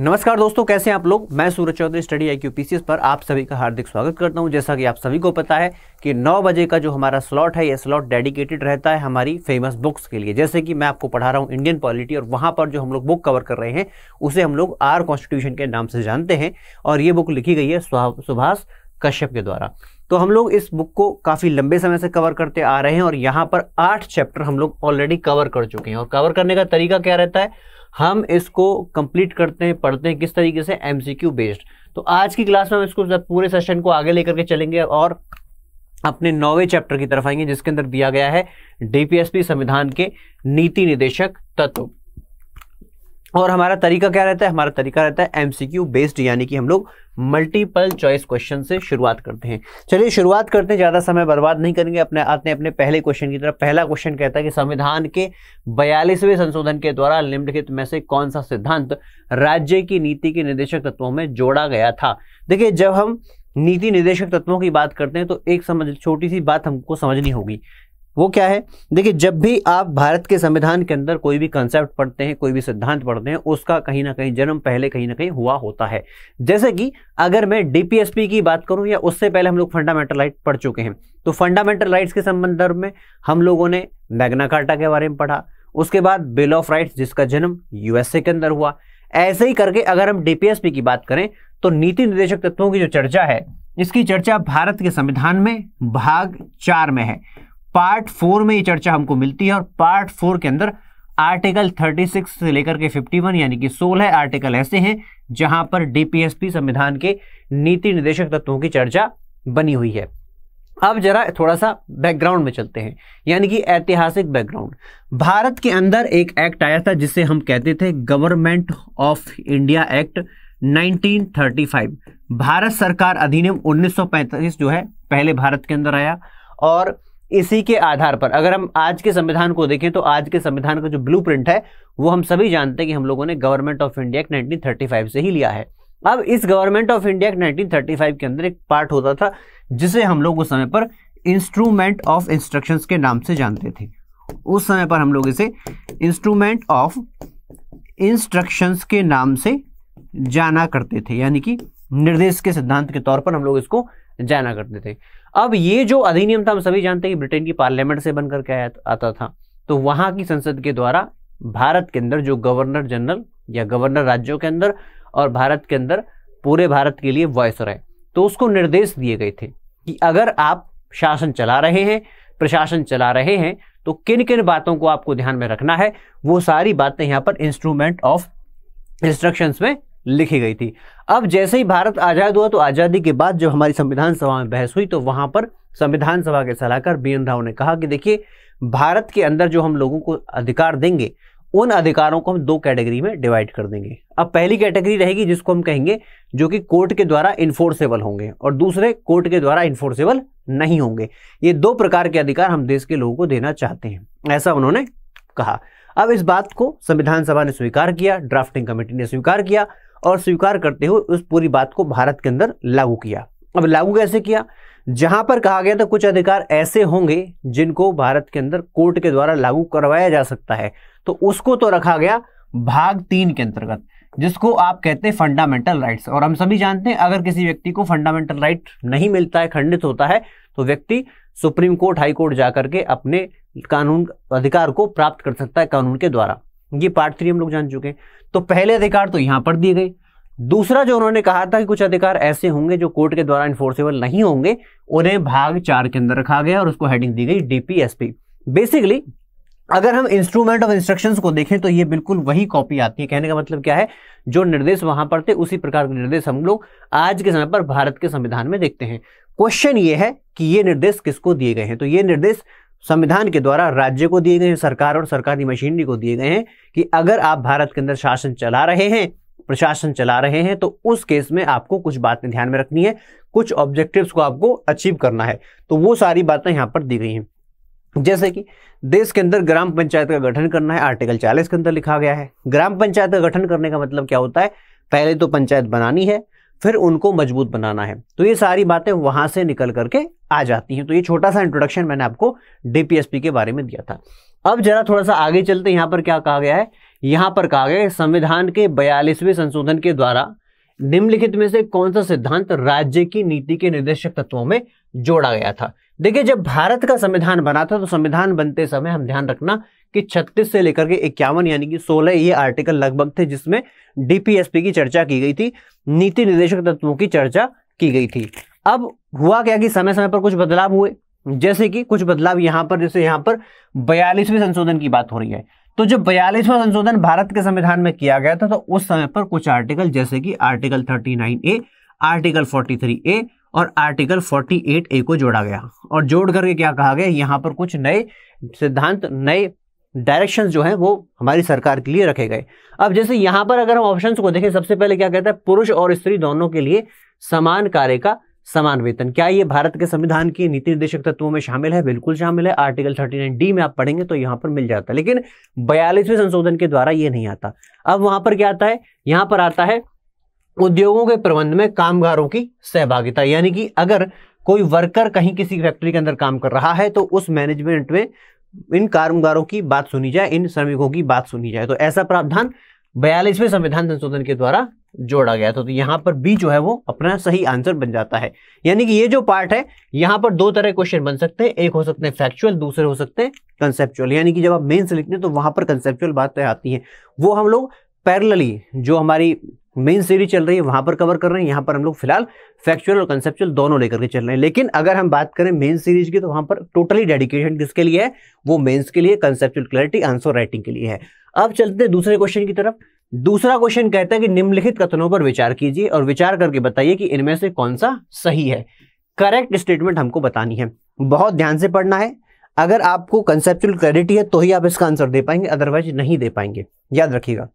नमस्कार दोस्तों कैसे हैं आप लोग मैं Suraj Chaudhary study I Q पर आप सभी का हार्दिक स्वागत करता हूं जैसा कि आप सभी को पता है कि 9 बजे का जो हमारा स्लॉट है ये स्लॉट डेडिकेटेड रहता है हमारी फेमस बुक्स के लिए जैसे कि मैं आपको पढ़ा रहा हूं इंडियन पॉलिटी और वहां पर जो हम लोग बुक कवर कर रहे हैं उसे हम लोग आर कॉन्स्टिट्यूशन के नाम से जानते हैं और ये बुक लिखी गई है सुभाष कश्यप के द्वारा तो हम लोग इस बुक को काफ़ी लंबे समय से कवर करते आ रहे हैं और यहाँ पर आठ चैप्टर हम लोग ऑलरेडी कवर कर चुके हैं और कवर करने का तरीका क्या रहता है हम इसको कंप्लीट करते हैं पढ़ते हैं किस तरीके से एमसीक्यू बेस्ड तो आज की क्लास में हम इसको पूरे सेशन को आगे लेकर के चलेंगे और अपने नौवे चैप्टर की तरफ आएंगे जिसके अंदर दिया गया है डीपीएसपी संविधान के नीति निदेशक तत्व और हमारा तरीका क्या रहता है हमारा तरीका रहता है एमसीक्यू बेस्ड यानी कि हम लोग मल्टीपल चॉइस क्वेश्चन से शुरुआत करते हैं चलिए शुरुआत करते हैं ज़्यादा समय बर्बाद नहीं करेंगे अपने हैं अपने पहले क्वेश्चन की तरफ पहला क्वेश्चन कहता है कि संविधान के बयालीसवें संशोधन के द्वारा निम्नलिखित में से कौन सा सिद्धांत राज्य की नीति के निदेशक तत्वों में जोड़ा गया था देखिए जब हम नीति निदेशक तत्वों की बात करते हैं तो एक समझ छोटी सी बात हमको समझनी होगी वो क्या है देखिए जब भी आप भारत के संविधान के अंदर कोई भी कंसेप्ट पढ़ते हैं कोई भी सिद्धांत पढ़ते हैं उसका कहीं ना कहीं जन्म पहले कहीं ना कहीं हुआ होता है जैसे कि अगर मैं डीपीएसपी की बात करूं या उससे पहले हम लोग फंडामेंटल राइट पढ़ चुके हैं तो फंडामेंटल राइट्स के संबंध में हम लोगों ने मैग्ना कार्टा के बारे में पढ़ा उसके बाद बिल ऑफ राइट्स जिसका जन्म यूएसए के अंदर हुआ ऐसे ही करके अगर हम डीपीएसपी की बात करें तो नीति निर्देशक तत्वों की जो चर्चा है इसकी चर्चा भारत के संविधान में भाग चार में है पार्ट फोर में ये चर्चा हमको मिलती है और पार्ट फोर के अंदर आर्टिकल 36 से लेकर के 51 यानी कि सोलह आर्टिकल ऐसे हैं जहां पर डीपीएसपी संविधान के नीति निदेशक तत्वों की चर्चा बनी हुई है अब जरा थोड़ा सा बैकग्राउंड में चलते हैं यानी कि ऐतिहासिक बैकग्राउंड भारत के अंदर एक एक्ट आया था जिसे हम कहते थे government of India act 1935 Bharat सरकार अधिनियम 1935 जो है पहले भारत के अंदर आया और इसी के आधार पर अगर हम आज के संविधान को देखें तो आज के संविधान का जो ब्लू है वो हम सभी जानते हैं कि हम लोगों ने government of India act five से ही लिया है अब इस government of India act five के अंदर एक पार्ट होता था जिसे हम लोग उस समय पर इंस्ट्रूमेंट ऑफ इंस्ट्रक्शंस के नाम से जानते थे उस समय पर हम लोग इसे इंस्ट्रूमेंट ऑफ इंस्ट्रक्शंस के नाम से जाना करते थे यानी कि निर्देश के सिद्धांत के तौर पर हम लोग इसको जाना करते थे अब ये जो अधिनियम था हम सभी जानते हैं कि ब्रिटेन की पार्लियामेंट से बनकर क्या आता था तो वहां की संसद के द्वारा भारत के अंदर जो गवर्नर जनरल या गवर्नर राज्यों के अंदर और भारत के अंदर पूरे भारत के लिए वॉयस रहे तो उसको निर्देश दिए गए थे कि अगर आप शासन चला रहे हैं प्रशासन चला रहे हैं तो किन किन बातों को आपको ध्यान में रखना है वो सारी बातें यहाँ पर इंस्ट्रूमेंट ऑफ इंस्ट्रक्शंस में लिखी गई थी अब जैसे ही भारत आज़ाद हुआ तो आज़ादी के बाद जब हमारी संविधान सभा में बहस हुई तो वहां पर संविधान सभा के सलाहकार बी एन राव ने कहा कि देखिए भारत के अंदर जो हम लोगों को अधिकार देंगे उन अधिकारों को हम दो कैटेगरी में डिवाइड कर देंगे अब पहली कैटेगरी रहेगी जिसको हम कहेंगे जो कि कोर्ट के द्वारा इन्फोर्सेबल होंगे और दूसरे कोर्ट के द्वारा इन्फोर्सेबल नहीं होंगे ये दो प्रकार के अधिकार हम देश के लोगों को देना चाहते हैं ऐसा उन्होंने कहा अब इस बात को संविधान सभा ने स्वीकार किया ड्राफ्टिंग कमेटी ने स्वीकार किया और स्वीकार करते हुए उस पूरी बात को भारत के अंदर लागू किया अब लागू कैसे किया जहां पर कहा गया था कुछ अधिकार ऐसे होंगे जिनको भारत के अंदर कोर्ट के द्वारा लागू करवाया जा सकता है तो उसको तो रखा गया भाग तीन के अंतर्गत जिसको आप कहते हैं फंडामेंटल राइट्स और हम सभी जानते हैं अगर किसी व्यक्ति को फंडामेंटल राइट नहीं मिलता है खंडित होता है तो व्यक्ति सुप्रीम कोर्ट हाई कोर्ट जाकर के अपने कानून अधिकार को प्राप्त कर सकता है कानून के द्वारा ये पार्ट थ्री हम लोग जान चुके हैं तो पहले अधिकार तो यहां पर दिए गए दूसरा जो उन्होंने कहा था कि कुछ अधिकार ऐसे होंगे जो कोर्ट के द्वारा इन्फोर्सेबल नहीं होंगे उन्हें भाग चार के अंदर रखा गया और उसको हेडिंग दी गई डीपीएसपी बेसिकली अगर हम इंस्ट्रूमेंट ऑफ इंस्ट्रक्शन को देखें तो ये बिल्कुल वही कॉपी आती है कहने का मतलब क्या है जो निर्देश वहां पर थे उसी प्रकार के निर्देश हम लोग आज के समय पर भारत के संविधान में देखते हैं क्वेश्चन ये है कि ये निर्देश किसको दिए गए हैं तो ये निर्देश संविधान के द्वारा राज्य को दिए गए हैं सरकार और सरकारी मशीनरी को दिए गए हैं कि अगर आप भारत के अंदर शासन चला रहे हैं प्रशासन चला रहे हैं तो उस केस में आपको कुछ बातें ध्यान में रखनी है कुछ ऑब्जेक्टिव्स को आपको अचीव करना है तो वो सारी बातें यहाँ पर दी गई हैं जैसे कि देश के अंदर ग्राम पंचायत का गठन करना है आर्टिकल 40 के अंदर लिखा गया है ग्राम पंचायत का गठन करने का मतलब क्या होता है पहले तो पंचायत बनानी है फिर उनको मजबूत बनाना है तो ये सारी बातें वहां से निकल करके आ जाती हैं तो ये छोटा सा इंट्रोडक्शन मैंने आपको डीपीएसपी के बारे में दिया था अब जरा थोड़ा सा आगे चलते यहाँ पर क्या कहा गया है यहाँ पर कहा गया है संविधान के बयालीसवें संशोधन के द्वारा निम्नलिखित में से कौन सा सिद्धांत राज्य की नीति के निर्देशक तत्वों में जोड़ा गया था देखिए जब भारत का संविधान बना था तो संविधान बनते समय हम ध्यान रखना कि 36 से लेकर के इक्यावन यानी कि 16 ये आर्टिकल लगभग थे जिसमें डीपीएसपी की चर्चा की गई थी नीति निर्देशक तत्वों की चर्चा की गई थी अब हुआ क्या कि समय समय पर कुछ बदलाव हुए जैसे कि कुछ बदलाव यहाँ पर जैसे यहाँ पर बयालीसवें संशोधन की बात हो रही है तो जो बयालीसवां संशोधन भारत के संविधान में किया गया था तो उस समय पर कुछ आर्टिकल जैसे कि article nine A article three A और आर्टिकल 48 ए को जोड़ा गया और जोड़ करके क्या कहा गया यहाँ पर कुछ नए सिद्धांत नए डायरेक्शंस जो हैं वो हमारी सरकार के लिए रखे गए अब जैसे यहाँ पर अगर हम ऑप्शंस को देखें सबसे पहले क्या कहता है पुरुष और स्त्री दोनों के लिए समान कार्य का समान वेतन क्या ये भारत के संविधान के नीति निर्देशक तत्वों में शामिल है बिल्कुल शामिल है आर्टिकल 39 डी में आप पढ़ेंगे तो यहाँ पर मिल जाता है लेकिन बयालीसवें संशोधन के द्वारा ये नहीं आता अब वहां पर क्या आता है यहाँ पर आता है उद्योगों के प्रबंध में कामगारों की सहभागिता यानी कि अगर कोई वर्कर कहीं किसी फैक्ट्री के अंदर काम कर रहा है तो उस मैनेजमेंट में इन कामगारों की बात सुनी जाए इन श्रमिकों की बात सुनी जाए तो ऐसा प्रावधान बयालीसवें संविधान संशोधन के द्वारा जोड़ा गया था तो यहाँ पर बी जो है वो अपना सही आंसर बन जाता है यानी कि ये जो पार्ट है यहाँ पर दो तरह क्वेश्चन बन सकते हैं एक हो सकते हैं फैक्चुअल दूसरे हो सकते हैं कंसेप्चुअल यानी कि जब आप मेन से लिखते हैं तो वहां पर कंसेप्चुअल बातें आती हैं वो हम लोग पैरलली जो हमारी मेन सीरीज चल रही है वहां पर कवर कर रहे हैं यहाँ पर हम लोग फिलहाल फैक्चुअल और कंसेप्चुअल दोनों लेकर के चल रहे हैं लेकिन अगर हम बात करें मेन सीरीज की तो वहां पर टोटली डेडिकेशन किसके लिए है वो मेन्स के लिए कंसेप्चुअल क्लैरिटी आंसर राइटिंग के लिए है अब चलते हैं दूसरे क्वेश्चन की तरफ दूसरा क्वेश्चन कहता है कि निम्नलिखित कथनों पर विचार कीजिए और विचार करके बताइए कि इनमें से कौन सा सही है करेक्ट स्टेटमेंट हमको बतानी है बहुत ध्यान से पढ़ना है अगर आपको कंसेप्चुअल क्लैरिटी है तो ही आप इसका आंसर दे पाएंगे अदरवाइज नहीं दे पाएंगे याद रखिएगा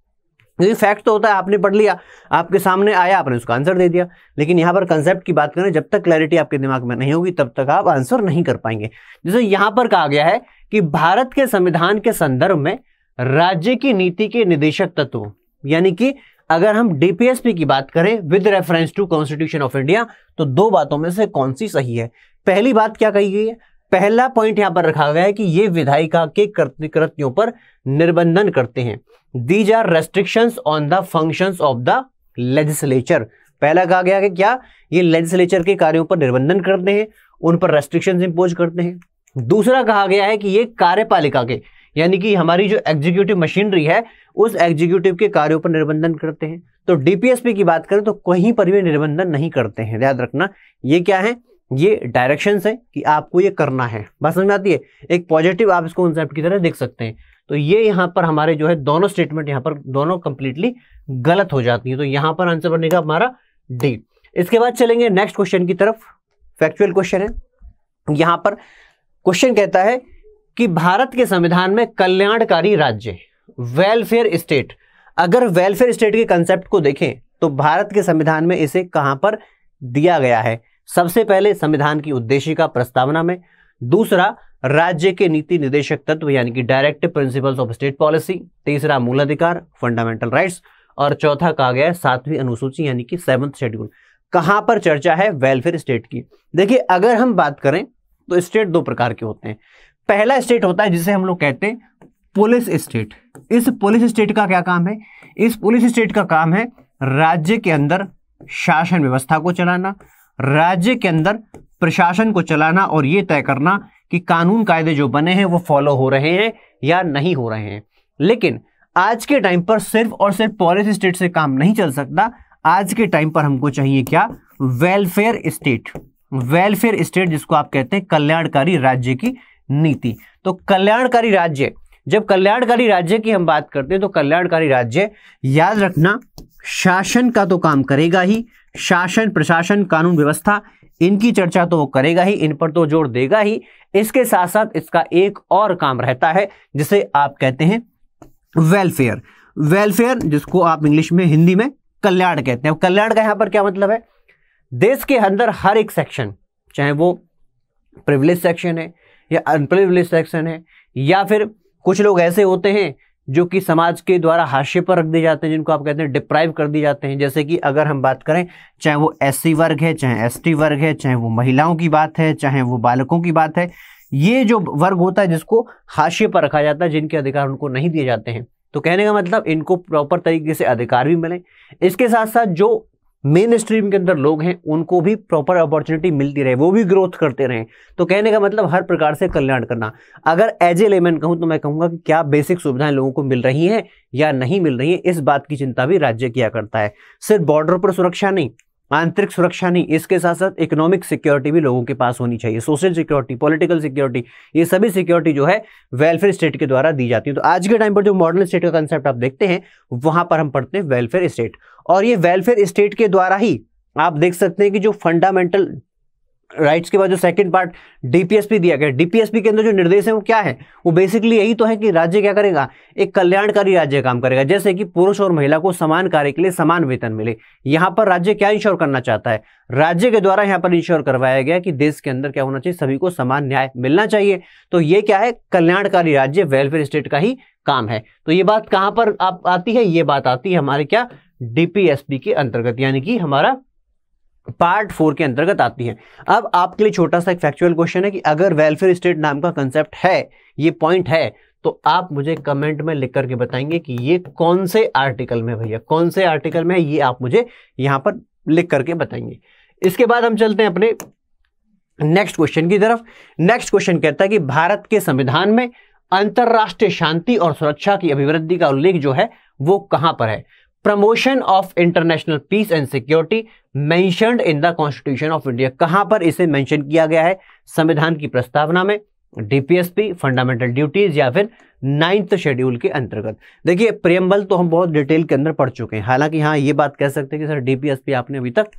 क्योंकि फैक्ट तो होता है आपने पढ़ लिया आपके सामने आया आपने उसका आंसर दे दिया लेकिन यहाँ पर कंसेप्ट की बात करें जब तक क्लैरिटी आपके दिमाग में नहीं होगी तब तक आप आंसर नहीं कर पाएंगे जैसे यहाँ पर कहा गया है कि भारत के संविधान के संदर्भ में राज्य की नीति के निदेशक तत्व यानी कि अगर हम डीपीएसपी की बात करें with reference to constitution of India तो दो बातों में से कौन सी सही है पहली बात क्या कही गई है पहला पॉइंट यहां पर रखा गया है कि ये विधायिका के कृतियों पर निर्बंधन करते हैं these are restriction on the function of the legislature पहला कहा गया कि क्या ये लेजिस्लेचर के कार्यों पर निर्बंधन करते हैं उन पर रेस्ट्रिक्शन इंपोज करते हैं दूसरा कहा गया है कि ये कार्यपालिका के यानी कि हमारी जो एग्जीक्यूटिव मशीनरी है उस एग्जीक्यूटिव के कार्यों पर निर्बंधन करते हैं तो डीपीएसपी की बात करें तो कहीं पर भी निर्बंधन नहीं करते हैं याद रखना ये क्या है ये डायरेक्शन है कि आपको ये करना है बात समझ में आती है एक पॉजिटिव आप इसको कॉन्सेप्ट की तरह देख सकते हैं तो ये यहाँ पर हमारे जो है दोनों स्टेटमेंट यहाँ पर दोनों कंप्लीटली गलत हो जाती है तो यहाँ पर आंसर बनेगा हमारा डी इसके बाद चलेंगे नेक्स्ट क्वेश्चन की तरफ फैक्चुअल क्वेश्चन है यहाँ पर क्वेश्चन कहता है कि भारत के संविधान में कल्याणकारी राज्य वेलफेयर स्टेट अगर वेलफेयर स्टेट के कंसेप्ट को देखें तो भारत के संविधान में इसे कहाँ पर दिया गया है सबसे पहले संविधान की उद्देश्य का प्रस्तावना में दूसरा राज्य के नीति निदेशक तत्व यानी कि directive principles of state policy तीसरा मूल अधिकार फंडामेंटल राइट्स और चौथा कहा गया है सातवीं अनुसूची यानी कि सेवंथ शेड्यूल कहां पर चर्चा है वेलफेयर स्टेट की देखिए अगर हम बात करें तो स्टेट दो प्रकार के होते हैं पहला स्टेट होता है जिसे हम लोग कहते हैं पुलिस स्टेट इस पुलिस स्टेट का क्या काम है इस पुलिस स्टेट का काम है राज्य के अंदर शासन व्यवस्था को चलाना राज्य के अंदर प्रशासन को चलाना और ये तय करना कि कानून कायदे जो बने हैं वो फॉलो हो रहे हैं या नहीं हो रहे हैं लेकिन आज के टाइम पर सिर्फ और सिर्फ पॉलिसी स्टेट से काम नहीं चल सकता आज के टाइम पर हमको चाहिए क्या वेलफेयर स्टेट वेलफेयर स्टेट जिसको आप कहते हैं कल्याणकारी राज्य की नीति तो कल्याणकारी राज्य जब कल्याणकारी राज्य की हम बात करते हैं तो कल्याणकारी राज्य याद रखना शासन का तो काम करेगा ही शासन प्रशासन कानून व्यवस्था इनकी चर्चा तो वो करेगा ही इन पर तो जोर देगा ही इसके साथ साथ इसका एक और काम रहता है जिसे आप कहते हैं वेलफेयर वेलफेयर जिसको आप इंग्लिश में हिंदी में कल्याण कहते हैं कल्याण का यहां पर क्या मतलब है देश के अंदर हर एक सेक्शन चाहे वो प्रिविलेज सेक्शन है या अनप्रिविलेज सेक्शन है या फिर कुछ लोग ऐसे होते हैं जो कि समाज के द्वारा हाशिए पर रख दिए जाते हैं जिनको आप कहते हैं डिप्राइव कर दिए जाते हैं जैसे कि अगर हम बात करें चाहे वो एस वर्ग है चाहे एस वर्ग है चाहे वो महिलाओं की बात है चाहे वो बालकों की बात है ये जो वर्ग होता है जिसको हाशिए पर रखा जाता है जिनके अधिकार उनको नहीं दिए जाते हैं तो कहने का मतलब इनको प्रॉपर तरीके से अधिकार भी मिले इसके साथ साथ जो मेन स्ट्रीम के अंदर लोग हैं उनको भी प्रॉपर अपॉर्चुनिटी मिलती रहे वो भी ग्रोथ करते रहे तो कहने का मतलब हर प्रकार से कल्याण करना अगर एज ए लेमैन कहूँ तो मैं कहूँगा कि क्या बेसिक सुविधाएं लोगों को मिल रही हैं या नहीं मिल रही हैं इस बात की चिंता भी राज्य किया करता है सिर्फ बॉर्डर पर सुरक्षा नहीं आंतरिक सुरक्षा नहीं इसके साथ साथ इकोनॉमिक सिक्योरिटी भी लोगों के पास होनी चाहिए सोशल सिक्योरिटी पॉलिटिकल सिक्योरिटी ये सभी सिक्योरिटी जो है वेलफेयर स्टेट के द्वारा दी जाती है तो आज के टाइम पर जो मॉडर्न स्टेट का कंसेप्ट आप देखते हैं वहां पर हम पढ़ते हैं वेलफेयर स्टेट और ये वेलफेयर स्टेट के द्वारा ही आप देख सकते हैं कि जो फंडामेंटल राइट्स के बाद जो सेकंड पार्ट डीपीएसपी दिया गया डीपीएसपी के अंदर जो निर्देश है वो क्या है वो बेसिकली यही तो है कि राज्य क्या करेगा एक कल्याणकारी राज्य काम करेगा जैसे कि पुरुष और महिला को समान कार्य के लिए समान वेतन मिले यहाँ पर राज्य क्या इंश्योर करना चाहता है राज्य के द्वारा यहाँ पर इंश्योर करवाया गया कि देश के अंदर क्या होना चाहिए सभी को समान न्याय मिलना चाहिए तो ये क्या है कल्याणकारी राज्य वेलफेयर स्टेट का ही काम है तो ये बात कहां पर आप आती है ये बात आती है हमारे क्या डीपीएसपी के अंतर्गत यानी कि हमारा पार्ट फोर के अंतर्गत आती हैं अब आपके लिए छोटा सा एक फैक्चुअल क्वेश्चन है कि अगर वेलफेयर स्टेट नाम का कंसेप्ट है ये पॉइंट है तो आप मुझे कमेंट में लिख करके बताएंगे कि ये कौन से आर्टिकल में भैया कौन से आर्टिकल में है ये आप मुझे यहां पर लिख करके बताएंगे इसके बाद हम चलते हैं अपने नेक्स्ट क्वेश्चन की तरफ नेक्स्ट क्वेश्चन कहता है कि भारत के संविधान में अंतर्राष्ट्रीय शांति और सुरक्षा की अभिवृद्धि का उल्लेख जो है वो कहां पर है promotion of international peace and security mentioned in the constitution of India कहां पर इसे मेंशन किया गया है संविधान की प्रस्तावना में डीपीएसपी फंडामेंटल ड्यूटीज या फिर नाइन्थ शेड्यूल के अंतर्गत देखिए प्रियम्बल तो हम बहुत डिटेल के अंदर पढ़ चुके हैं हालांकि हाँ ये बात कह सकते हैं कि सर डीपीएसपी आपने अभी तक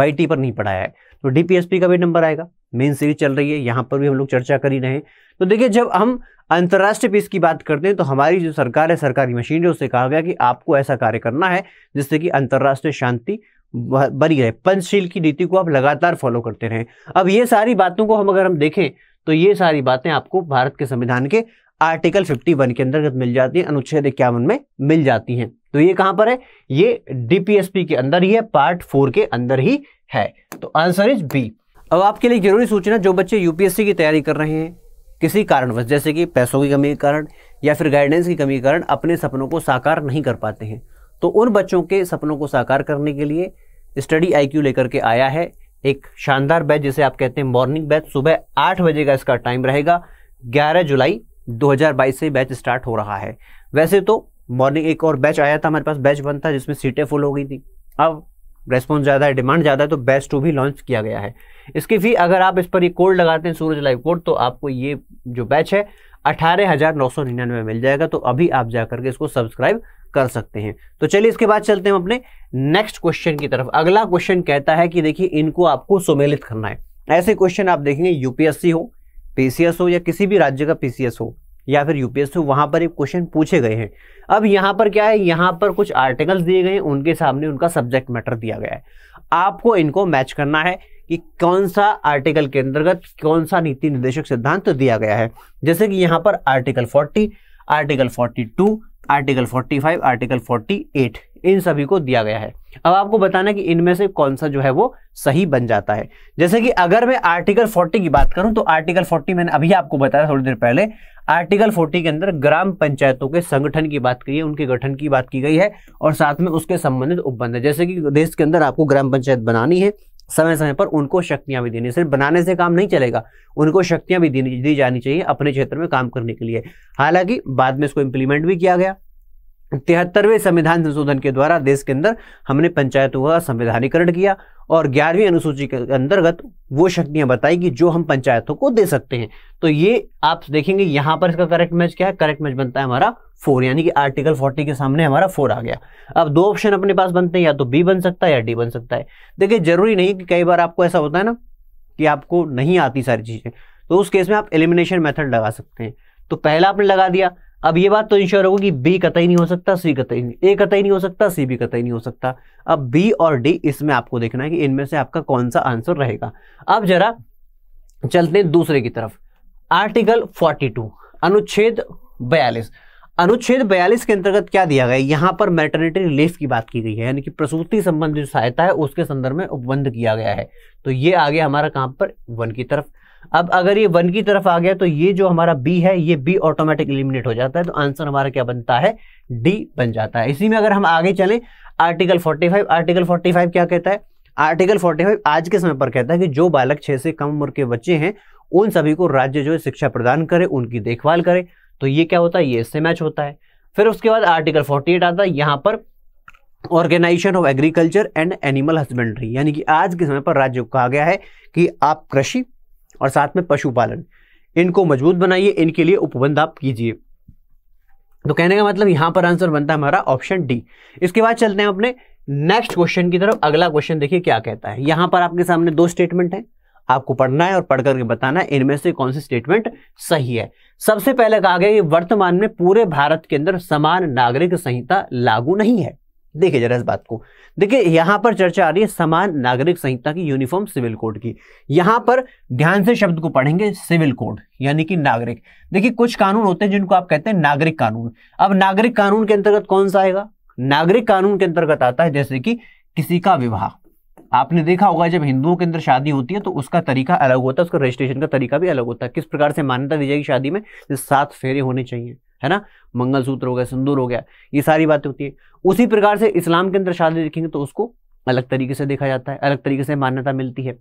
वाई पर नहीं पढ़ाया है तो डीपीएसपी का भी नंबर आएगा मेन सीरीज चल रही है यहाँ पर भी हम लोग चर्चा कर ही रहे तो देखिए जब हम अंतर्राष्ट्रीय पीस की बात करते हैं तो हमारी जो सरकार है सरकारी है उससे कहा गया कि आपको ऐसा कार्य करना है जिससे कि अंतर्राष्ट्रीय शांति बनी रहे पंचशील की नीति को आप लगातार फॉलो करते रहें अब ये सारी बातों को हम अगर हम देखें तो ये सारी बातें आपको भारत के संविधान के आर्टिकल 51 के अंतर्गत मिल जाती हैं अनुच्छेद इक्यावन में मिल जाती हैं तो ये कहां पर है ये डीपीएसपी के अंदर ही है पार्ट फोर के अंदर ही है तो आंसर इज बी अब आपके लिए जरूरी सूचना जो बच्चे यूपीएससी की तैयारी कर रहे हैं किसी कारणवश जैसे कि पैसों की कमी के कारण या फिर गाइडेंस की कमी के कारण अपने सपनों को साकार नहीं कर पाते हैं तो उन बच्चों के सपनों को साकार करने के लिए स्टडी आईक्यू लेकर के आया है एक शानदार बैच जिसे आप कहते हैं मॉर्निंग बैच सुबह आठ बजे का इसका टाइम रहेगा ग्यारह जुलाई 2022 से बैच स्टार्ट हो रहा है वैसे तो मॉर्निंग एक और बैच आया था हमारे पास बैच वन था जिसमें सीटें फुल हो गई थी अब रेस्पॉन्स ज़्यादा है डिमांड ज़्यादा है तो बैच टू भी लॉन्च किया गया है इसकी फी अगर आप इस पर ये कोड लगाते हैं सूरज लाइव कोड तो आपको ये जो बैच है अठारह हज़ार नौ सौ निन्यानवे मिल जाएगा तो अभी आप जा करके इसको सब्सक्राइब कर सकते हैं तो चलिए इसके बाद चलते हैं अपने नेक्स्ट क्वेश्चन की तरफ अगला क्वेश्चन कहता है कि देखिए इनको आपको सुमेलित करना है ऐसे क्वेश्चन आप देखेंगे यूपीएससी हो पीसीएस हो या किसी भी राज्य का पीसीएस हो या फिर यूपीएससी वहाँ पर एक क्वेश्चन पूछे गए हैं अब यहाँ पर क्या है यहाँ पर कुछ आर्टिकल्स दिए गए हैं उनके सामने उनका सब्जेक्ट मैटर दिया गया है आपको इनको मैच करना है कि कौन सा आर्टिकल के अंतर्गत कौन सा नीति निर्देशक सिद्धांत तो दिया गया है जैसे कि यहाँ पर article forty article forty article forty article forty इन सभी को दिया गया है अब आपको बताना कि इनमें से कौन सा जो है वो सही बन जाता है जैसे कि अगर मैं आर्टिकल 40 की बात करूं तो आर्टिकल 40 मैंने अभी आपको बताया थोड़ी देर पहले आर्टिकल 40 के अंदर ग्राम पंचायतों के संगठन की बात की है उनके गठन की बात की गई है और साथ में उसके संबंधित उपबंध है जैसे कि देश के अंदर आपको ग्राम पंचायत बनानी है समय समय पर उनको शक्तियां भी देनी सिर्फ बनाने से काम नहीं चलेगा उनको शक्तियां भी दी जानी चाहिए अपने क्षेत्र में काम करने के लिए हालांकि बाद में इसको इम्प्लीमेंट भी किया गया तिहत्तरवें संविधान संशोधन के द्वारा देश के अंदर हमने पंचायतों का संविधानीकरण किया और ग्यारहवीं अनुसूची के अंतर्गत वो शक्तियां बताई कि जो हम पंचायतों को दे सकते हैं तो ये आप देखेंगे यहां पर इसका करेक्ट मैच क्या है करेक्ट मैच बनता है हमारा फोर यानी कि आर्टिकल फोर्टी के सामने हमारा फोर आ गया अब दो ऑप्शन अपने पास बनते हैं या तो बी बन सकता है या डी बन सकता है देखिए जरूरी नहीं कि कई बार आपको ऐसा होता है ना कि आपको नहीं आती सारी चीज़ें तो उस केस में आप एलिमिनेशन मेथड लगा सकते हैं तो पहला आपने लगा दिया अब ये बात तो इंश्योर होगी कि बी कतई नहीं हो सकता सी कतई नहीं ए कतई नहीं हो सकता सी भी कतई नहीं हो सकता अब बी और डी इसमें आपको देखना है कि इनमें से आपका कौन सा आंसर रहेगा अब जरा चलते हैं दूसरे की तरफ आर्टिकल 42 अनुच्छेद 42 अनुच्छेद 42 के अंतर्गत क्या दिया गया यहाँ पर मैटर्निटी रिलीफ की बात की गई है यानी कि प्रसूति संबंधित जो सहायता है उसके संदर्भ में उपबंध किया गया है तो ये आ गया हमारा काम पर वन की तरफ अब अगर ये वन की तरफ आ गया तो ये जो हमारा बी है ये बी ऑटोमेटिक इलिमिनेट हो जाता है तो आंसर हमारा क्या बनता है डी बन जाता है इसी में अगर हम आगे चले article forty five article forty five क्या कहता है आर्टिकल फोर्टी फाइव आज के समय पर कहता है कि जो बालक छह से कम उम्र के बच्चे हैं उन सभी को राज्य जो है शिक्षा प्रदान करे उनकी देखभाल करे तो ये क्या होता है ये इससे मैच होता है फिर उसके बाद आर्टिकल 48 आता है यहाँ पर organisation of agriculture and animal husbandry यानी कि आज के समय पर राज्य को कहा गया है कि आप कृषि और साथ में पशुपालन इनको मजबूत बनाइए इनके लिए उपबंध आप कीजिए तो कहने का मतलब यहां पर आंसर बनता है हमारा ऑप्शन डी इसके बाद चलते हैं अपने नेक्स्ट क्वेश्चन की तरफ अगला क्वेश्चन देखिए क्या कहता है यहां पर आपके सामने दो स्टेटमेंट है आपको पढ़ना है और पढ़ करके बताना है इनमें से कौन सी स्टेटमेंट सही है सबसे पहले कहा गया कि वर्तमान में पूरे भारत के अंदर समान नागरिक संहिता लागू नहीं है देखिए जरा इस बात को देखिए यहां पर चर्चा आ रही है समान नागरिक संहिता की यूनिफॉर्म सिविल कोड की यहां पर ध्यान से शब्द को पढ़ेंगे सिविल कोड यानी कि नागरिक देखिए कुछ कानून होते हैं जिनको आप कहते हैं नागरिक कानून अब नागरिक कानून के अंतर्गत कौन सा आएगा नागरिक कानून के अंतर्गत आता है जैसे कि किसी का विवाह आपने देखा होगा जब हिंदुओं के अंदर शादी होती है तो उसका तरीका अलग होता है उसका रजिस्ट्रेशन का तरीका भी अलग होता है किस प्रकार से मान्यता दी जाएगी शादी में सात फेरे होने चाहिए है ना मंगलसूत्र हो गया सिंदूर हो गया ये सारी बातें होती है उसी प्रकार से इस्लाम के अंदर शादी देखेंगे तो उसको अलग तरीके से देखा जाता है अलग तरीके से मान्यता मिलती है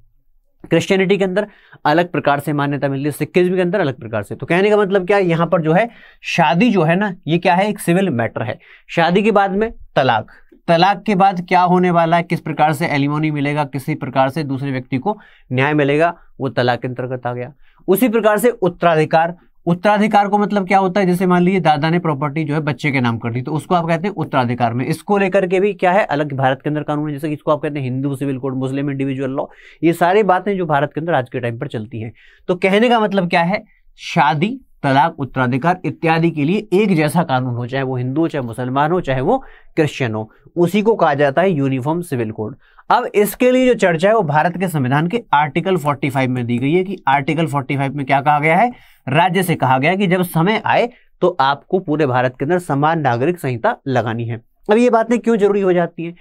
क्रिश्चियनिटी के अंदर अलग प्रकार से मान्यता मिलती है सिक्किज्म के अंदर अलग प्रकार से तो कहने का मतलब क्या है यहाँ पर जो है शादी जो है ना ये क्या है एक सिविल मैटर है शादी के बाद में तलाक तलाक के बाद क्या होने वाला है किस प्रकार से एलिमोनी मिलेगा किसी प्रकार से दूसरे व्यक्ति को न्याय मिलेगा वो तलाक के अंतर्गत आ गया उसी प्रकार से उत्तराधिकार उत्तराधिकार को मतलब क्या होता है जैसे मान लीजिए दादा ने प्रॉपर्टी जो है बच्चे के नाम कर दी तो उसको आप कहते हैं उत्तराधिकार में इसको लेकर के भी क्या है अलग भारत के अंदर कानून है जैसे इसको आप कहते हैं Hindu civil code Muslim individual law ये सारी बातें जो भारत के अंदर आज के टाइम पर चलती हैं तो कहने का मतलब क्या है शादी तलाक उत्तराधिकार इत्यादि के लिए एक जैसा कानून हो चाहे वो हिंदू हो चाहे मुसलमान हो चाहे वो क्रिश्चियन हो उसी को कहा जाता है यूनिफॉर्म सिविल कोड अब इसके लिए जो चर्चा है वो भारत के संविधान के आर्टिकल 45 में दी गई है कि आर्टिकल 45 में क्या कहा गया है राज्य से कहा गया है कि जब समय आए तो आपको पूरे भारत के अंदर समान नागरिक संहिता लगानी है अब ये बातें क्यों जरूरी हो जाती है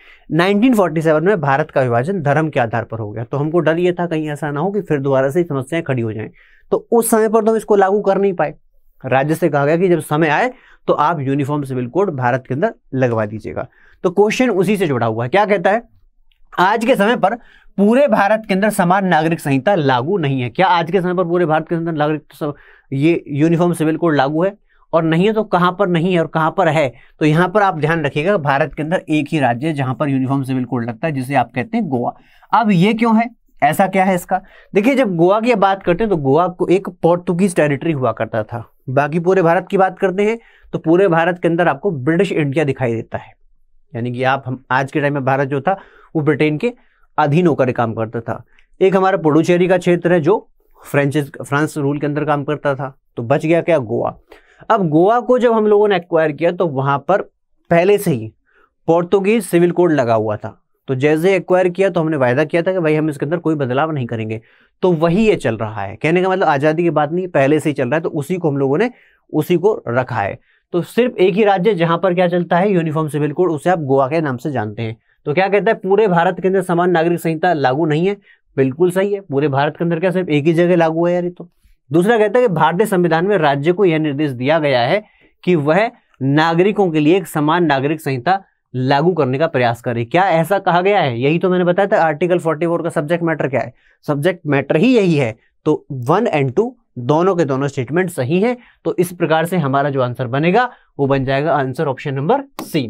1947 में भारत का विभाजन धर्म के आधार पर हो गया तो हमको डर ये था कहीं ऐसा ना हो कि फिर दोबारा से समस्याएं खड़ी हो जाए तो उस समय पर तो हम इसको लागू कर नहीं पाए राज्य से कहा गया कि जब समय आए तो आप यूनिफॉर्म सिविल कोड भारत के अंदर लगवा दीजिएगा तो क्वेश्चन उसी से जुड़ा हुआ है क्या कहता है आज के समय पर पूरे भारत के अंदर समान नागरिक संहिता लागू नहीं है क्या आज के समय पर पूरे भारत के अंदर नागरिक तो ये यूनिफॉर्म सिविल कोड लागू है और नहीं है तो कहाँ पर नहीं है और कहाँ पर है तो यहाँ पर आप ध्यान रखिएगा भारत के अंदर एक ही राज्य है जहाँ पर यूनिफॉर्म सिविल कोड लगता है जिसे आप कहते हैं गोवा अब ये क्यों है ऐसा क्या है इसका देखिए जब गोवा की बात करते हैं तो गोवा को एक पोर्तुगीज टेरिटरी हुआ करता था बाकी पूरे भारत की बात करते हैं तो पूरे भारत के अंदर आपको ब्रिटिश इंडिया दिखाई देता है यानी कि आप हम आज के टाइम में भारत जो था वो ब्रिटेन के अधीन होकर काम करता था एक हमारा पुडुचेरी का क्षेत्र है जो फ्रेंच फ्रांस रूल के अंदर काम करता था तो बच गया क्या गोवा अब गोवा को जब हम लोगों ने एक्वायर किया तो वहाँ पर पहले से ही पोर्तुगीज सिविल कोड लगा हुआ था तो जैसे एक्वायर किया तो हमने वायदा किया था कि भाई हम इसके अंदर कोई बदलाव नहीं करेंगे तो वही ये चल रहा है कहने का मतलब आज़ादी की बात नहीं पहले से ही चल रहा है तो उसी को हम लोगों ने उसी को रखा है तो सिर्फ एक ही राज्य जहाँ पर क्या चलता है यूनिफॉर्म सिविल कोड उसे आप गोवा के नाम से जानते हैं तो क्या कहता है पूरे भारत के अंदर समान नागरिक संहिता लागू नहीं है बिल्कुल सही है पूरे भारत के अंदर क्या सिर्फ एक ही जगह लागू है यार ये तो दूसरा कहता है कि भारतीय संविधान में राज्य को यह निर्देश दिया गया है कि वह नागरिकों के लिए एक समान नागरिक संहिता लागू करने का प्रयास करे क्या ऐसा कहा गया है यही तो मैंने बताया था आर्टिकल 44 का सब्जेक्ट मैटर क्या है सब्जेक्ट मैटर ही यही है तो वन एंड टू दोनों के दोनों स्टेटमेंट सही हैं तो इस प्रकार से हमारा जो आंसर बनेगा वो बन जाएगा आंसर ऑप्शन नंबर सी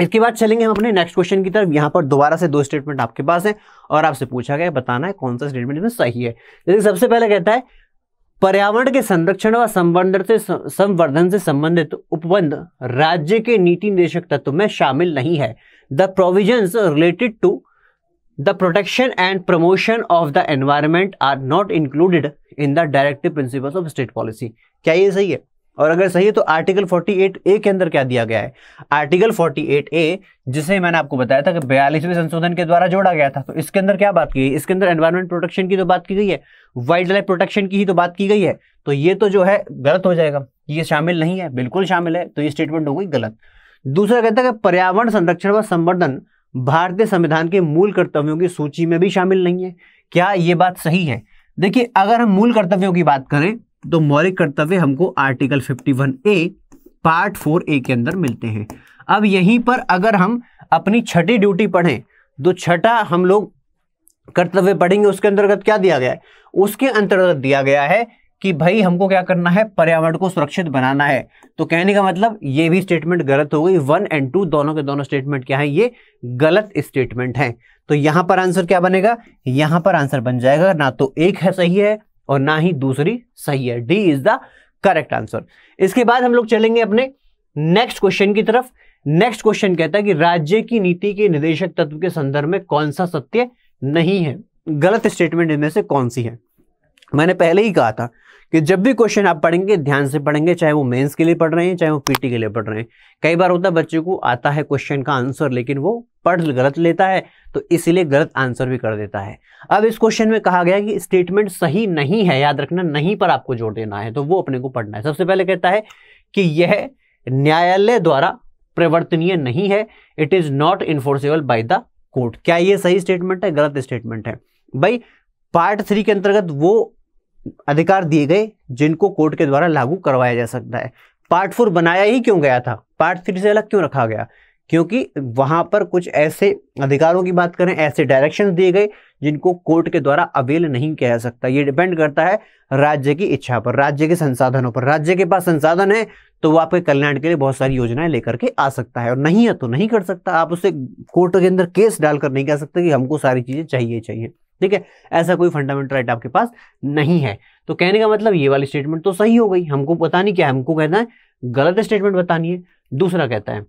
इसके बाद चलेंगे हम अपने नेक्स्ट क्वेश्चन की तरफ यहाँ पर दोबारा से दो स्टेटमेंट आपके पास है और आपसे पूछा गया बताना है कौन सा स्टेटमेंट इसमें सही है जैसे सबसे पहले कहता है पर्यावरण के संरक्षण व संवर्धन से संवर्धन से संबंधित उपबंध राज्य के नीति निर्देशक तत्व में शामिल नहीं है the provision related to the protection and promotion of the environment are not included in the directive principles of state policy क्या ये सही है और अगर सही है तो आर्टिकल 48 ए के अंदर क्या दिया गया है आर्टिकल 48 ए जिसे मैंने आपको बताया था कि बयालीसवें संशोधन के द्वारा जोड़ा गया था तो इसके अंदर क्या बात की गई इसके अंदर एनवायरमेंट प्रोटेक्शन की तो बात की गई है वाइल्ड लाइफ प्रोटेक्शन की ही तो बात की गई है तो ये तो जो है गलत हो जाएगा ये शामिल नहीं है बिल्कुल शामिल है तो ये स्टेटमेंट हो गई गलत दूसरा कहता है कि पर्यावरण संरक्षण व संवर्धन भारतीय संविधान के मूल कर्तव्यों की सूची में भी शामिल नहीं है क्या ये बात सही है देखिए अगर हम मूल कर्तव्यों की बात करें तो मौलिक कर्तव्य हमको article 51 A part four A के अंदर मिलते हैं अब यहीं पर अगर हम अपनी छठी ड्यूटी पढ़ें तो छठा हम लोग कर्तव्य पढ़ेंगे उसके अंतर्गत क्या दिया गया है उसके अंतर्गत दिया गया है कि भाई हमको क्या करना है पर्यावरण को सुरक्षित बनाना है तो कहने का मतलब ये भी स्टेटमेंट गलत हो गई वन एंड टू दोनों के दोनों स्टेटमेंट क्या है ये गलत स्टेटमेंट है तो यहां पर आंसर क्या बनेगा यहां पर आंसर बन जाएगा ना तो एक है सही है और ना ही दूसरी सही है D is the correct answer इसके बाद हम लोग चलेंगे अपने नेक्स्ट क्वेश्चन की तरफ नेक्स्ट क्वेश्चन कहता है कि राज्य की नीति के निदेशक तत्व के संदर्भ में कौन सा सत्य नहीं है गलत स्टेटमेंट इनमें से कौन सी है मैंने पहले ही कहा था कि जब भी क्वेश्चन आप पढ़ेंगे ध्यान से पढ़ेंगे चाहे वो मेंस के लिए पढ़ रहे हैं चाहे वो पीटी के लिए पढ़ रहे हैं कई बार होता है बच्चे को आता है क्वेश्चन का आंसर लेकिन वो पढ़ गलत लेता है तो इसीलिए गलत आंसर भी कर देता है अब इस क्वेश्चन में कहा गया कि स्टेटमेंट सही नहीं है याद रखना नहीं पर आपको जोड़ देना है तो वो अपने को पढ़ना है सबसे पहले कहता है कि यह न्यायालय द्वारा प्रवर्तनीय नहीं है it is not enforceable by the court क्या ये सही स्टेटमेंट है गलत स्टेटमेंट है भाई पार्ट थ्री के अंतर्गत वो अधिकार दिए गए जिनको कोर्ट के द्वारा लागू करवाया जा सकता है पार्ट फोर बनाया ही क्यों गया था पार्ट थ्री से अलग क्यों रखा गया क्योंकि वहां पर कुछ ऐसे अधिकारों की बात करें ऐसे डायरेक्शन दिए गए जिनको कोर्ट के द्वारा अवेल नहीं किया सकता ये डिपेंड करता है राज्य की इच्छा पर राज्य के संसाधनों पर राज्य के पास संसाधन है तो वो आपके कल्याण के लिए बहुत सारी योजनाएं लेकर के आ सकता है और नहीं है तो नहीं कर सकता आप उसे कोर्ट के अंदर केस डालकर नहीं कह सकते कि हमको सारी चीज़ें चाहिए चाहिए ठीक है ऐसा कोई फंडामेंटल राइट आपके पास नहीं है तो कहने का मतलब ये वाली स्टेटमेंट तो सही हो गई हमको पता नहीं क्या हमको कहना है गलत स्टेटमेंट बतानी है दूसरा कहता है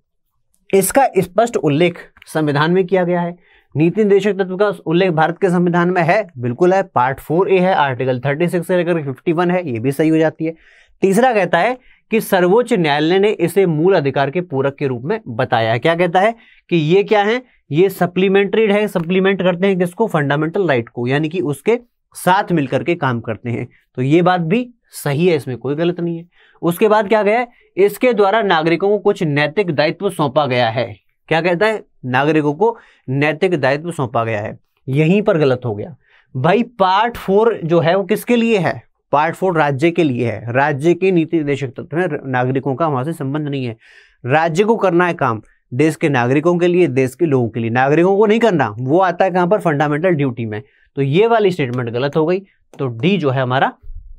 इसका स्पष्ट इस उल्लेख संविधान में किया गया है नीति निदेशक तत्व का उल्लेख भारत के संविधान में है बिल्कुल है पार्ट फोर ए है आर्टिकल थर्टी सिक्स से लेकर फिफ्टी वन है ये भी सही हो जाती है तीसरा कहता है कि सर्वोच्च न्यायालय ने इसे मूल अधिकार के पूरक के रूप में बताया क्या कहता है कि ये क्या है ये सप्लीमेंट्री है सप्लीमेंट करते हैं किसको फंडामेंटल राइट को यानी कि उसके साथ मिलकर के काम करते हैं तो ये बात भी सही है इसमें कोई गलत नहीं है उसके बाद क्या गया इसके द्वारा नागरिकों को कुछ नैतिक दायित्व सौंपा गया है क्या कहता है नागरिकों को नैतिक दायित्व सौंपा गया है यहीं पर गलत हो गया भाई पार्ट फोर जो है वो किसके लिए है पार्ट फोर राज्य के लिए है राज्य के नीति निर्देशक तत्व में नागरिकों का वहां से संबंध नहीं है राज्य को करना है काम देश के नागरिकों के लिए देश के लोगों के लिए नागरिकों को नहीं करना वो आता है कहां पर फंडामेंटल ड्यूटी में तो ये वाली स्टेटमेंट गलत हो गई तो डी जो है हमारा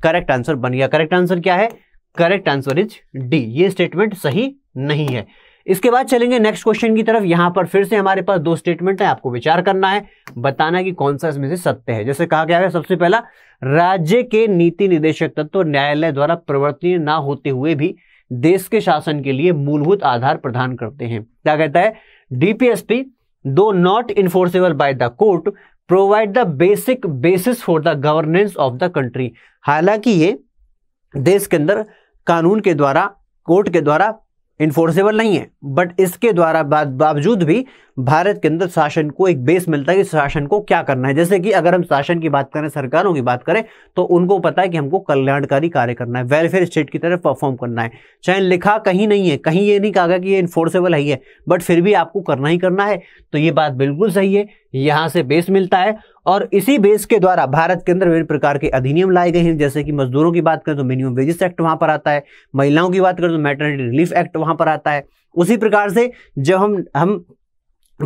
करेक्ट आंसर बन गया करेक्ट आंसर क्या है करेक्ट आंसर इज डी ये स्टेटमेंट सही नहीं है इसके बाद चलेंगे नेक्स्ट क्वेश्चन की तरफ यहां पर फिर से हमारे पास दो स्टेटमेंट है आपको विचार करना है बताना कि कौन सा इसमें से सत्य है जैसे कहा गया है सबसे पहला राज्य के नीति निदेशक तत्व न्यायालय द्वारा प्रवर्तनीय ना होते हुए भी देश के शासन के लिए मूलभूत आधार प्रदान करते हैं क्या कहता है DPSP do not enforceable by the court provide the basic basis for the governance of the country हालांकि ये देश के अंदर कानून के द्वारा कोर्ट के द्वारा इन्फोर्सेबल नहीं है बट इसके द्वारा बावजूद भी भारत के अंदर शासन को एक बेस मिलता है कि शासन को क्या करना है जैसे कि अगर हम शासन की बात करें सरकारों की बात करें तो उनको पता है कि हमको कल्याणकारी कार्य करना है वेलफेयर स्टेट की तरफ परफॉर्म करना है चाहे लिखा कहीं नहीं है कहीं ये नहीं कहा गया कि ये इन्फोर्सेबल है बट फिर भी आपको करना ही करना है तो ये बात बिल्कुल सही है यहाँ से बेस मिलता है और इसी बेस के द्वारा भारत के अंदर विभिन्न प्रकार के अधिनियम लाए गए हैं जैसे कि मजदूरों की बात करें तो मिनिमम वेजेस एक्ट वहाँ पर आता है महिलाओं की बात करें तो मैटरनिटी रिलीफ एक्ट वहाँ पर आता है उसी प्रकार से जब हम हम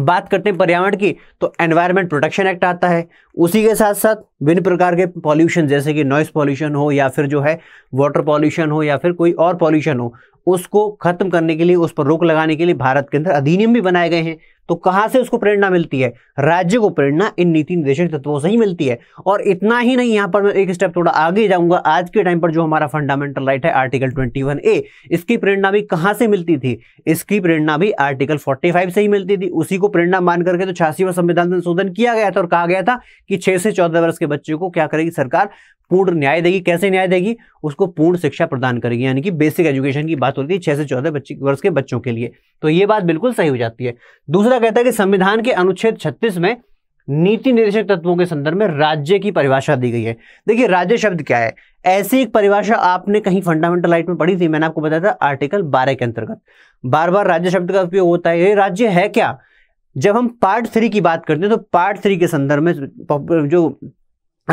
बात करते हैं पर्यावरण की तो एनवायरमेंट प्रोटेक्शन एक्ट आता है उसी के साथ साथ विभिन्न प्रकार के पॉल्यूशन जैसे कि नॉइस पॉल्यूशन हो या फिर जो है वाटर पॉल्यूशन हो या फिर कोई और पॉल्यूशन हो उसको खत्म करने के लिए उस पर रोक लगाने के लिए भारत के अंदर अधिनियम भी बनाए गए हैं तो कहां से उसको प्रेरणा मिलती है राज्य को प्रेरणा इन नीति निर्देशक तत्वों से ही मिलती है और इतना ही नहीं यहां पर मैं एक स्टेप थोड़ा आगे जाऊंगा आज के टाइम पर जो हमारा फंडामेंटल राइट है आर्टिकल ट्वेंटी ए इसकी प्रेरणा भी कहां से मिलती थी इसकी प्रेरणा भी आर्टिकल फोर्टी से ही मिलती थी उसी को प्रेरणा मान करके तो छियासीवा संविधान संशोधन किया गया था और कहा गया था कि छह से चौदह वर्ष के बच्चे को क्या करेगी सरकार पूर्ण न्याय देगी कैसे न्याय देगी उसको पूर्ण शिक्षा प्रदान करेगी यानी कि बेसिक एजुकेशन की बात होती है छह से चौदह वर्ष के बच्चों के लिए तो ये बात बिल्कुल सही हो जाती है दूसरा कहता है कि संविधान के अनुच्छेद छत्तीस में नीति निर्देशक तत्वों के संदर्भ में राज्य की परिभाषा दी गई है देखिए राज्य शब्द क्या है ऐसी एक परिभाषा आपने कहीं फंडामेंटल राइट में पढ़ी थी मैंने आपको बताया था आर्टिकल बारह के अंतर्गत बार बार राज्य शब्द का उपयोग होता है ये राज्य है क्या जब हम पार्ट थ्री की बात करते हैं तो पार्ट थ्री के संदर्भ में जो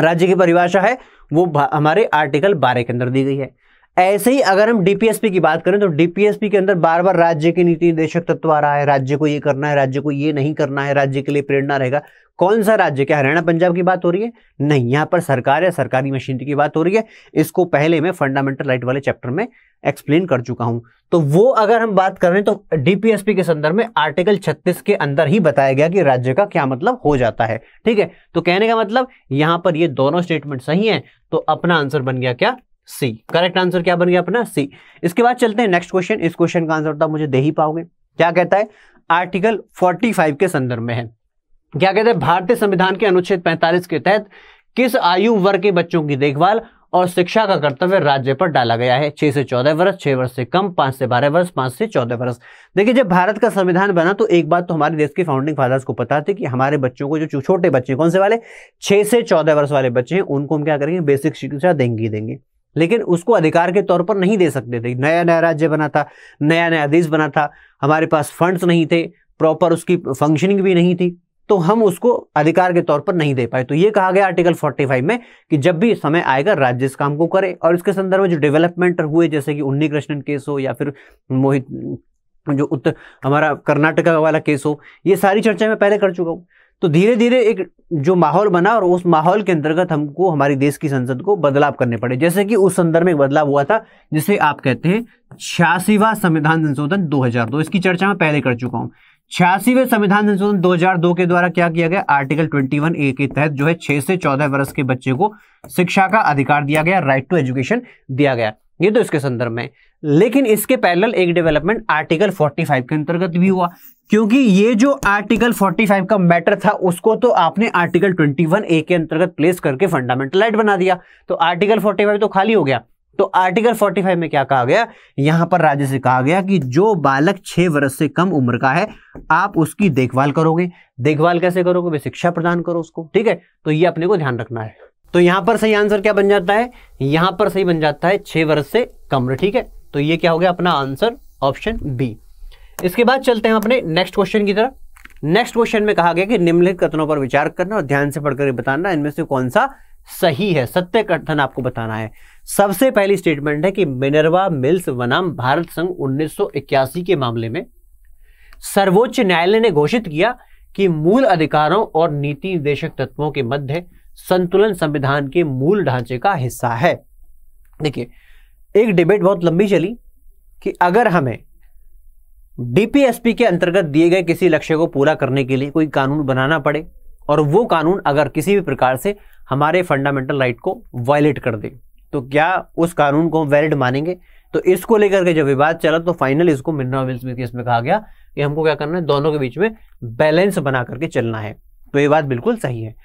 राज्य की परिभाषा है वो हमारे आर्टिकल बारह के अंदर दी गई है ऐसे ही अगर हम डीपीएसपी की बात करें तो डीपीएसपी के अंदर बार बार राज्य के नीति निर्देशक तत्व आ रहा है राज्य को ये करना है राज्य को ये नहीं करना है राज्य के लिए प्रेरणा रहेगा कौन सा राज्य क्या हरियाणा पंजाब की बात हो रही है नहीं यहाँ पर सरकार या सरकारी मशीनरी की बात हो रही है इसको पहले मैं फंडामेंटल राइट वाले चैप्टर में एक्सप्लेन कर चुका हूं तो वो अगर हम बात कर रहे हैं तो डीपीएसपी के संदर्भ में आर्टिकल 36 के अंदर ही बताया गया कि राज्य का क्या मतलब हो जाता है ठीक है तो कहने का मतलब यहां पर ये दोनों स्टेटमेंट सही हैं तो अपना आंसर बन गया क्या सी करेक्ट आंसर क्या बन गया अपना सी इसके बाद चलते हैं नेक्स्ट क्वेश्चन इस क्वेश्चन का तो आंसर होता मुझे दे ही पाओगे क्या कहता है आर्टिकल फोर्टी के संदर्भ में है क्या कहते हैं भारतीय संविधान के अनुच्छेद 45 के तहत किस आयु वर्ग के बच्चों की देखभाल और शिक्षा का कर्तव्य राज्य पर डाला गया है छह से चौदह वर्ष छह वर्ष से कम पांच से बारह वर्ष पांच से चौदह वर्ष देखिए जब भारत का संविधान बना तो एक बात तो हमारे देश के फाउंडिंग फादर्स को पता थी कि हमारे बच्चों को जो छोटे बच्चे कौन से वाले छह से चौदह वर्ष वाले बच्चे हैं उनको हम क्या करेंगे बेसिक शिक्षा देंगे देंगे लेकिन उसको अधिकार के तौर पर नहीं दे सकते थे नया नया राज्य बना था नया नया देश बना था हमारे पास फंड्स नहीं थे प्रॉपर उसकी फंक्शनिंग भी नहीं थी तो हम उसको अधिकार के तौर पर नहीं दे पाए तो ये कहा गया आर्टिकल 45 में कि जब भी समय आएगा राज्य इस काम को करे और इसके संदर्भ में जो डेवलपमेंट हुए जैसे कि उन्नी कृष्णन केस हो या फिर मोहित जो उत्तर हमारा कर्नाटका वाला केस हो ये सारी चर्चा मैं पहले कर चुका हूँ तो धीरे धीरे एक जो माहौल बना और उस माहौल के अंतर्गत हमको हमारी देश की संसद को बदलाव करने पड़े जैसे कि उस संदर्भ में बदलाव हुआ था जिसे आप कहते हैं छियासीवा संविधान संशोधन 2002 इसकी चर्चा मैं पहले कर चुका हूँ छियासीवे संविधान संशोधन 2002 के द्वारा क्या किया गया आर्टिकल 21 ए के तहत जो है छह से चौदह वर्ष के बच्चे को शिक्षा का अधिकार दिया गया राइट टू एजुकेशन दिया गया ये तो इसके संदर्भ में लेकिन इसके पैरल एक डेवलपमेंट आर्टिकल 45 के अंतर्गत भी हुआ क्योंकि ये जो आर्टिकल 45 का मैटर था उसको तो आपने आर्टिकल 21 ए के अंतर्गत प्लेस करके फंडामेंटल राइट बना दिया तो आर्टिकल 45 तो खाली हो गया तो आर्टिकल 45 में क्या कहा गया यहां पर राज्य से कहा गया कि जो बालक छह वर्ष से कम उम्र का है आप उसकी देखभाल करोगे देखभाल कैसे करोगे वे शिक्षा प्रदान करो उसको ठीक है तो ये अपने को ध्यान रखना है तो यहां पर सही आंसर क्या बन जाता है यहां पर सही बन जाता है छह वर्ष से कम ठीक है तो ये क्या हो गया अपना आंसर ऑप्शन बी इसके बाद चलते हैं अपने नेक्स्ट क्वेश्चन की तरफ नेक्स्ट क्वेश्चन में कहा गया कि निम्नलिखित कथनों पर विचार करना और ध्यान से पढ़कर बताना इनमें से कौन सा सही है सत्य कथन आपको बताना है सबसे पहली स्टेटमेंट है कि मिनरवा मिल्स वनाम भारत संघ 1981 के मामले में सर्वोच्च न्यायालय ने घोषित किया कि मूल अधिकारों और नीति निर्देशक तत्वों के मध्य संतुलन संविधान के मूल ढांचे का हिस्सा है देखिए एक डिबेट बहुत लंबी चली कि अगर हमें डीपीएसपी के अंतर्गत दिए गए किसी लक्ष्य को पूरा करने के लिए कोई कानून बनाना पड़े और वो कानून अगर किसी भी प्रकार से हमारे फंडामेंटल राइट को वायलेट कर दे तो क्या उस कानून को वैलिड मानेंगे तो इसको लेकर के जब विवाद चला तो फाइनल इसको मिन्ना विल्स केस में कहा गया कि हमको क्या करना है दोनों के बीच में बैलेंस बना करके चलना है तो ये बात बिल्कुल सही है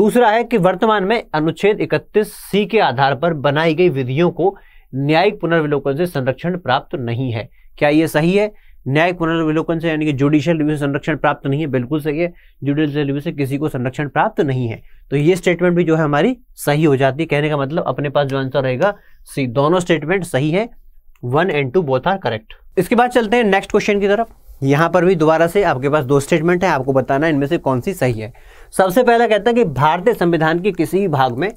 दूसरा है कि वर्तमान में अनुच्छेद 31 सी के आधार पर बनाई गई विधियों को न्यायिक पुनर्विलोकन से संरक्षण प्राप्त नहीं है क्या ये सही है न्याय पुनर्विलोकन से यानी कि जुडिशियल रिव्यू से संरक्षण प्राप्त नहीं है बिल्कुल सही है जुडिशियल रिव्यू से किसी को संरक्षण प्राप्त नहीं है तो ये स्टेटमेंट भी जो है हमारी सही हो जाती है कहने का मतलब अपने पास जो आंसर रहेगा सी दोनों स्टेटमेंट सही है one and two both are correct इसके बाद चलते हैं नेक्स्ट क्वेश्चन की तरफ यहाँ पर भी दोबारा से आपके पास दो स्टेटमेंट है आपको बताना है इनमें से कौन सी सही है सबसे पहला कहता है कि भारतीय संविधान के किसी भी भाग में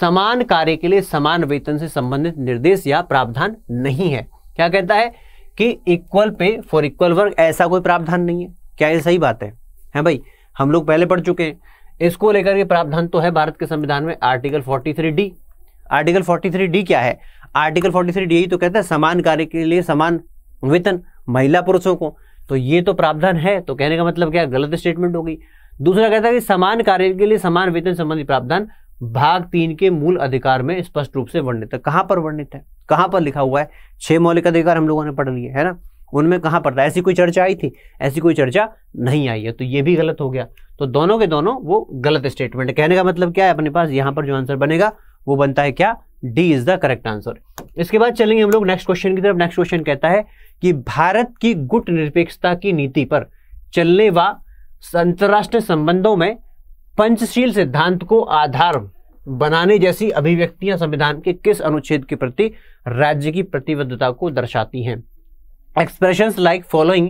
समान कार्य के लिए समान वेतन से संबंधित निर्देश या प्रावधान नहीं है क्या कहता है कि equal pay for equal work ऐसा कोई प्रावधान नहीं है क्या ये सही बात है हैं भाई हम लोग पहले पढ़ चुके हैं इसको लेकर के प्रावधान तो है भारत के संविधान में आर्टिकल 43 डी आर्टिकल 43 डी क्या है आर्टिकल 43 डी तो कहता है समान कार्य के लिए समान वेतन महिला पुरुषों को तो ये तो प्रावधान है तो कहने का मतलब क्या गलत स्टेटमेंट होगी दूसरा कहता है कि समान कार्य के लिए समान वेतन संबंधी प्रावधान भाग तीन के मूल अधिकार में स्पष्ट रूप से वर्णित है कहां पर वर्णित है कहां पर लिखा हुआ है छह मौलिक अधिकार हम लोगों ने पढ़ लिए है ना उनमें कहां पड़ता है ऐसी कोई चर्चा आई थी ऐसी कोई चर्चा नहीं आई है तो ये भी गलत हो गया तो दोनों के दोनों वो गलत स्टेटमेंट कहने का मतलब क्या है अपने पास यहां पर जो आंसर बनेगा वो बनता है क्या D is the correct answer इसके बाद चलेंगे हम लोग नेक्स्ट क्वेश्चन की तरफ नेक्स्ट क्वेश्चन कहता है कि भारत की गुट निरपेक्षता की नीति पर चलने व अंतर्राष्ट्रीय संबंधों में पंचशील सिद्धांत को आधार बनाने जैसी अभिव्यक्तियां संविधान के किस अनुच्छेद के प्रति राज्य की प्रतिबद्धता को दर्शाती हैं expression like following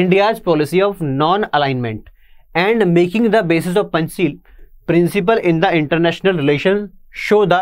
India's policy of non alignment and making the basis of Panchsheel principle in the international relation show the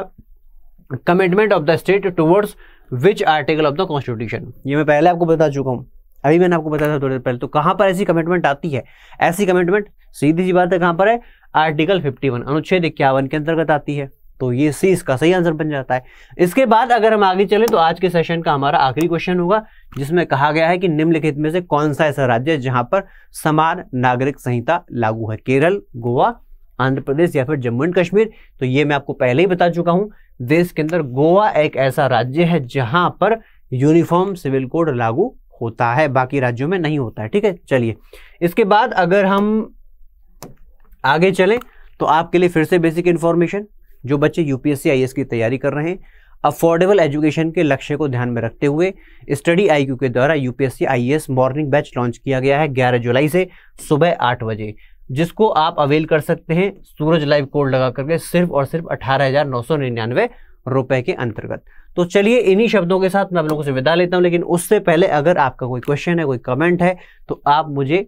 commitment of the state towards which article of the constitution ये मैं पहले आपको बता चुका हूँ अभी मैंने आपको बताया था थोड़ी देर पहले तो कहाँ पर ऐसी कमिटमेंट आती है ऐसी कमिटमेंट सीधी सी बात है कहाँ पर है आर्टिकल 51 अनुच्छेद इक्यावन के अंतर्गत आती है तो ये सी इसका सही आंसर बन जाता है इसके बाद अगर हम आगे चले तो आज के सेशन का हमारा आखिरी क्वेश्चन होगा जिसमें कहा गया है कि निम्नलिखित में से कौन सा ऐसा राज्य है जहां पर समान नागरिक संहिता लागू है केरल गोवा आंध्र प्रदेश या फिर जम्मू एंड कश्मीर तो ये मैं आपको पहले ही बता चुका हूं देश के अंदर गोवा एक ऐसा राज्य है जहां पर यूनिफॉर्म सिविल कोड लागू होता है बाकी राज्यों में नहीं होता है ठीक है चलिए इसके बाद अगर हम आगे चलें तो आपके लिए फिर से बेसिक इन्फॉर्मेशन जो बच्चे यूपीएससी आईएएस की तैयारी कर रहे हैं अफोर्डेबल एजुकेशन के लक्ष्य को ध्यान में रखते हुए स्टडी आईक्यू के द्वारा UPSC IAS morning batch launch किया गया है 11 जुलाई से सुबह आठ बजे जिसको आप अवेल कर सकते हैं सूरज लाइव कोड लगा करके सिर्फ और सिर्फ अठारह रुपए के अंतर्गत तो चलिए इन्हीं शब्दों के साथ मैं आप लोगों से विदा लेता हूं लेकिन उससे पहले अगर आपका कोई क्वेश्चन है कोई कमेंट है तो आप मुझे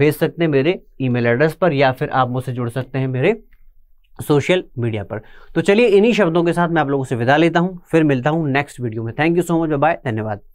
भेज सकते हैं मेरे ईमेल एड्रेस पर या फिर आप मुझसे जुड़ सकते हैं मेरे सोशल मीडिया पर तो चलिए इन्हीं शब्दों के साथ मैं आप लोगों से विदा लेता हूँ फिर मिलता हूँ नेक्स्ट वीडियो में thank you so much bye धन्यवाद